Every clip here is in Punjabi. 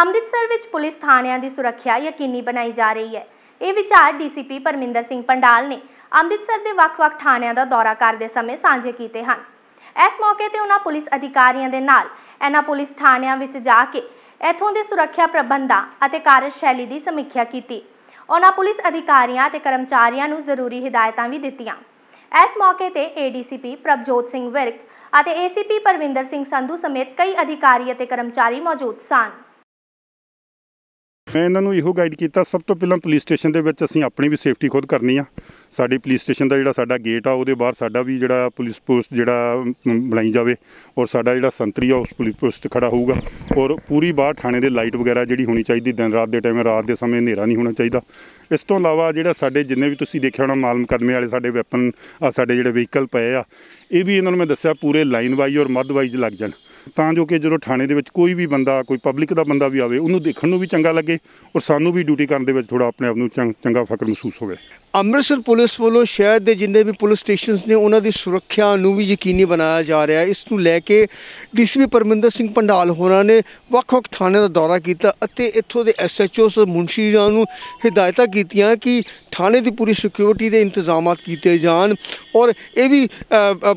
ਅੰਮ੍ਰਿਤਸਰ ਵਿੱਚ ਪੁਲਿਸ ਥਾਣਿਆਂ ਦੀ ਸੁਰੱਖਿਆ ਯਕੀਨੀ ਬਣਾਈ ਜਾ ਰਹੀ ਹੈ ਇਹ ਵਿਚਾਰ ਡੀਸੀਪੀ ਪਰਮਿੰਦਰ ਸਿੰਘ ਪੰਡਾਲ ਨੇ ਅੰਮ੍ਰਿਤਸਰ ਦੇ ਵੱਖ-ਵੱਖ ਥਾਣਿਆਂ ਦਾ ਦੌਰਾ ਕਰਦੇ ਸਮੇਂ ਸਾਂਝੇ ਕੀਤੇ ਹਨ ਇਸ ਮੌਕੇ ਤੇ ਉਹਨਾਂ ਪੁਲਿਸ ਅਧਿਕਾਰੀਆਂ ਦੇ ਨਾਲ ਇਹਨਾਂ ਪੁਲਿਸ ਥਾਣਿਆਂ ਵਿੱਚ ਜਾ ਕੇ ਇਥੋਂ ਦੇ ਸੁਰੱਖਿਆ ਪ੍ਰਬੰਧਾਂ ਅਤੇ ਕਾਰਜਸ਼ੈਲੀ ਦੀ ਸਮੀਖਿਆ ਕੀਤੀ ਉਹਨਾਂ ਪੁਲਿਸ ਅਧਿਕਾਰੀਆਂ ਤੇ ਕਰਮਚਾਰੀਆਂ ਨੂੰ ਜ਼ਰੂਰੀ ਹਦਾਇਤਾਂ ਵੀ ਦਿੱਤੀਆਂ ਇਸ ਮੌਕੇ ਤੇ ਏਡੀਸੀਪੀ ਪ੍ਰਭਜੋਤ ਸਿੰਘ ਵਿਰਕ ਅਤੇ ਏਸੀਪੀ ਪਰਵਿੰਦਰ ਸਿੰਘ ਸੰਧੂ ਸਮੇਤ ਕਈ ਅਧਿਕਾਰੀ ਅਤੇ ਕਰਮਚਾਰੀ ਮੌਜੂਦ ਸਨ ਮੈਂ ਇਹਨਾਂ ਨੂੰ ਇਹੋ ਗਾਈਡ ਕੀਤਾ ਸਭ ਤੋਂ ਪਹਿਲਾਂ ਪੁਲਿਸ ਸਟੇਸ਼ਨ ਦੇ ਵਿੱਚ ਅਸੀਂ ਆਪਣੀ ਵੀ ਸੇਫਟੀ ਖੁਦ ਕਰਨੀ ਆ ਸਾਡੀ ਪੁਲਿਸ ਸਟੇਸ਼ਨ ਦਾ ਜਿਹੜਾ ਸਾਡਾ ਗੇਟ ਆ ਉਹਦੇ ਬਾਹਰ ਸਾਡਾ ਵੀ ਜਿਹੜਾ ਪੁਲਿਸ ਪੋਸਟ ਜਿਹੜਾ ਬਣਾਈ ਜਾਵੇ ਔਰ ਸਾਡਾ ਜਿਹੜਾ ਸੰਤਰੀ ਆ ਉਸ ਪੁਲਿਸ ਪੋਸਟ ਖੜਾ ਹੋਊਗਾ ਔਰ ਪੂਰੀ ਬਾਹਰ ਥਾਣੇ ਦੇ ਲਾਈਟ ਵਗੈਰਾ ਜਿਹੜੀ ਹੋਣੀ ਚਾਹੀਦੀ ਦਿਨ ਰਾਤ ਦੇ ਟਾਈਮ ਰਾਤ ਦੇ ਸਮੇਂ ਹਨੇਰਾ ਨਹੀਂ ਹੋਣਾ ਚਾਹੀਦਾ ਇਸ ਤੋਂ ਇਲਾਵਾ ਜਿਹੜਾ ਸਾਡੇ ਜਿੰਨੇ ਵੀ ਤੁਸੀਂ ਦੇਖਿਆ ਹੋਣਾ ਮਾਲ ਮੁਕਦਮੇ ਵਾਲੇ ਸਾਡੇ ਵੈਪਨ ਆ ਸਾਡੇ ਜਿਹੜੇ ਵਹੀਕਲ ਪਏ ਆ ਇਹ ਵੀ ਇਹਨਾਂ ਨੂੰ ਮੈਂ ਦੱਸਿਆ ਪੂਰੇ ਲਾਈਨ ਵਾਈਜ਼ ਔਰ ਮੱਧ ਵਾਈਜ਼ ਲੱਗ ਜਾਣ ਤਾਂ ਜੋ ਕਿ ਜਦੋਂ ਥਾਣੇ ਦੇ ਵਿੱਚ ਕੋਈ ਵੀ ਬੰਦਾ ਕੋਈ ਪਬਲਿਕ ਦਾ ਬੰਦਾ ਵੀ ਆਵੇ ਉਹਨੂੰ ਦੇਖਣ ਨੂੰ ਵੀ ਚੰਗਾ ਲੱਗੇ ਔਰ ਸਾਨੂੰ ਵੀ ਡਿਊਟੀ ਕਰਨ ਦੇ ਵਿੱਚ ਥੋੜਾ ਆਪਣੇ ਆਪ ਨੂੰ ਚੰਗਾ ਫਕਰ ਮਹਿਸੂਸ ਹੋਵੇ ਅੰਮ੍ਰਿਤਸਰ ਪੁਲਿਸ ਪੁਲਿਸ ਵੱਲੋਂ ਸ਼ਹਿਰ ਦੇ ਜਿੰਨੇ ਵੀ ਪੁਲਿਸ ਸਟੇਸ਼ਨਸ ਨੇ ਉਹਨਾਂ ਦੀ ਸੁਰੱਖਿਆ ਨੂੰ ਵੀ ਯਕੀਨੀ ਬਣਾਇਆ ਜਾ ਰਿਹਾ ਹੈ ਇਸ ਨੂੰ ਲੈ ਕੇ ਡੀਸੀਪੀ ਪਰਮਿੰਦਰ ਸਿੰਘ ਪੰਡਾਲ ਹੋਰਾਂ ਨੇ ਵੱਖ-ਵੱਖ ਥਾਣਿਆਂ ਦਾ ਦੌਰਾ ਕੀਤਾ ਅਤੇ ਇੱਥੋਂ ਦੇ ਐਸਐਚਓ ਮੁੰਸ਼ੀ ਨੂੰ ਹਦਾਇਤਾਂ ਕੀਤੀਆਂ ਕਿ ਥਾਣੇ ਦੀ ਪੂਰੀ ਸਿਕਿਉਰਿਟੀ ਦੇ ਇੰਤਜ਼ਾਮਾਤ ਕੀਤੇ ਜਾਣ ਔਰ ਇਹ ਵੀ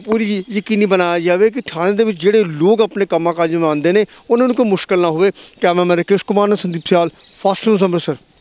ਪੂਰੀ ਯਕੀਨੀ ਬਣਾਇਆ ਜਾਵੇ ਕਿ ਥਾਣੇ ਦੇ ਵਿੱਚ ਜਿਹੜੇ ਲੋਕ ਆਪਣੇ ਕੰਮਾਂ ਕਾਜ ਨੂੰ ਆਉਂਦੇ ਨੇ ਉਹਨਾਂ ਨੂੰ ਕੋਈ ਮੁਸ਼ਕਲ ਨਾ ਹੋਵੇ ਕੈਮਰਾਮੈਨ ਰਕੇਸ਼ ਕੁਮਾਰ ਨੇ ਸੰਦੀਪ ਸਿਆਲ ਫਾਸਟ ਨਿਊਜ਼ ਅੰਮ੍ਰਿਤਸਰ